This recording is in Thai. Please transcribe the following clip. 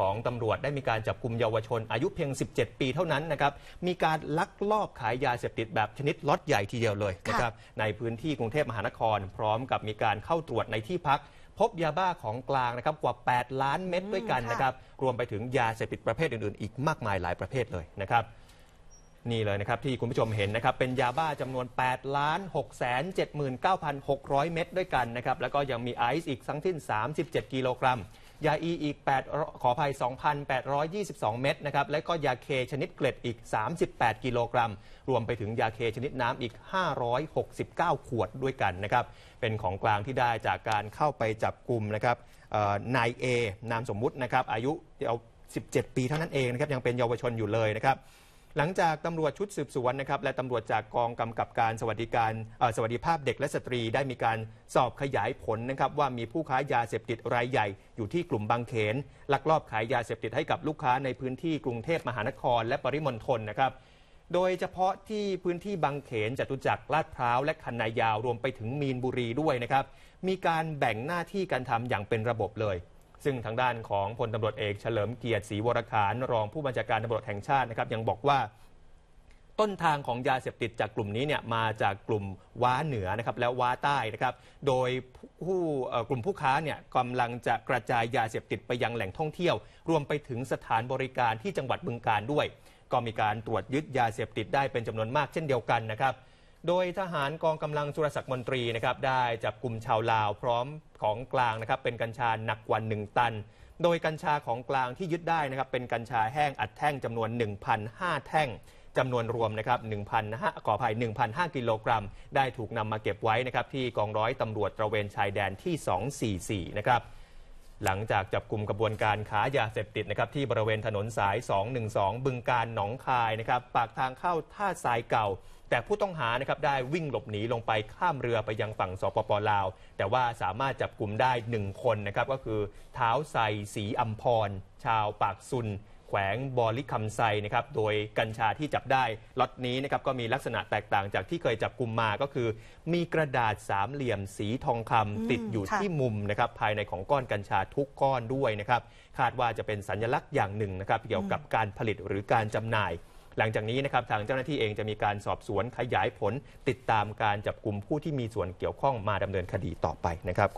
ของตำรวจได้มีการจับกลุ่มเยาวชนอายุเพียง 17 ปีเท่านั้นนะครับ มีการลักลอบขายยาเสพติดแบบชนิดล็อตใหญ่ทีเดียวเลยนะครับในพื้นที่กรุงเทพมหานครพร้อมกับมีการเข้าตรวจในที่พัก พบยาบ้าของกลางนะครับกว่า 8 ล้านเม็ดด้วยกันนะครับรวมไปถึงยาเสพติดประเภทอื่น ๆ อีกมากมายหลายประเภทเลยนะครับนี่เลยนะครับที่คุณผู้ชมเห็นนะครับ เป็นยาบ้าจำนวน8ล้าน6 7 9 6 0 0 เม็ดด้วยกันนะครับ แล้วก็ยังมีไอซ์อีกทั้งสิ่37 กิโลกรัมยาอีอีก8ขออภัย 2,822 เม็ดนะครับ และก็ยาเคชนิดเกล็ดอีก 38 กิโลกรัมรวมไปถึงยาเคชนิดน้ำอีก 569 ขวดด้วยกันนะครับ เป็นของกลางที่ได้จากการเข้าไปจับกลุ่มนะครับนายเอนามสมมุตินะครับ อายุเอา17 ปีเท่านั้นเองนะครับยังเป็นเยาวชนอยู่เลยนะครับหลังจากตำรวจชุดสืบสวนนะครับและตำรวจจากกองกำกับการสวัสดิการสวัสดิภาพเด็กและสตรีได้มีการสอบขยายผลนะครับว่ามีผู้ค้ายาเสพติดรายใหญ่อยู่ที่กลุ่มบางเขนลักลอบขายยาเสพติดให้กับลูกค้าในพื้นที่กรุงเทพมหานคร และปริมณฑลนะครับ โดยเฉพาะที่พื้นที่บางเขนจตุจักรลาดพร้าวและคันนายาวรวมไปถึงมีนบุรีด้วยนะครับมีการแบ่งหน้าที่การทำอย่างเป็นระบบเลยซึ่งทางด้านของพลตารวจเอกเฉลิมเกียรติศรีวรคารรองผู้บัญชาการตำารวจแห่งชาตินะครับ ยังบอกว่า ต้นทางของยาเสพติดจากกลุ่มนี้เนี่ยมาจากกลุ่มว้าเหนือนะครับแล้ว้าใต้นะครับ โดยผู้กลุ่มผู้ค้าเนี่ยกำลังจะกระจายยาเสพติดไปยังแหล่งท่องเที่ยว รวมไปถึงสถานบริการที่จังหวัดบึงการด้วย ก็มีการตรวจยึดยาเสพติดได้เป็นจำนวนมากเช่นเดียวกันนะครับโดยทหารกองกำลังสุรศักดิ์มนตรีนะครับได้จับกลุ่มชาวลาวพร้อมของกลางนะครับเป็นกัญชาหนักกว่า1ตัน โดยกัญชาของกลางที่ยึดได้นะครับ เป็นกัญชาแห้งอัดแท่งจำนวน1,005แท่งจำนวนรวมนะครับ1,005ก่อภัย1,005กิโลกรัม ได้ถูกนำมาเก็บไว้นะครับที่กองร้อยตำรวจตระเวนชายแดนที่ 244 นะครับหลังจากจับกลุ่มกระบวนการค้ายาเสพติดนะครับที่บริเวณถนนสาย 212 บึงการหนองคายนะครับปากทางเข้าท่าทรายเก่า แต่ผู้ต้องหานะครับได้วิ่งหลบหนีลงไปข้ามเรือไปยังฝั่งสปปลาว แต่ว่าสามารถจับกลุ่มได้ 1 คนนะครับก็คือเท้าใสสีอัมพร ชาวปากซุนแขวง บอลิคัมไซนะครับโดยกัญชาที่จับได้ล็อตนี้นะครับก็มีลักษณะแตกต่างจากที่เคยจับกลุ่มมาก็คือมีกระดาษสามเหลี่ยมสีทองคำติดอยู่ที่มุมนะครับภายในของก้อนกัญชาทุกก้อนด้วยนะครับคาดว่าจะเป็นสัญลักษณ์อย่างหนึ่งนะครับเกี่ยวกับการผลิตหรือการจำหน่าย หลังจากนี้นะครับทางเจ้าหน้าที่เองจะมีการสอบสวนขยายผลติดตามการจับกลุ่มผู้ที่มีส่วนเกี่ยวข้องมาดำเนินคดีต่อไปนะครับ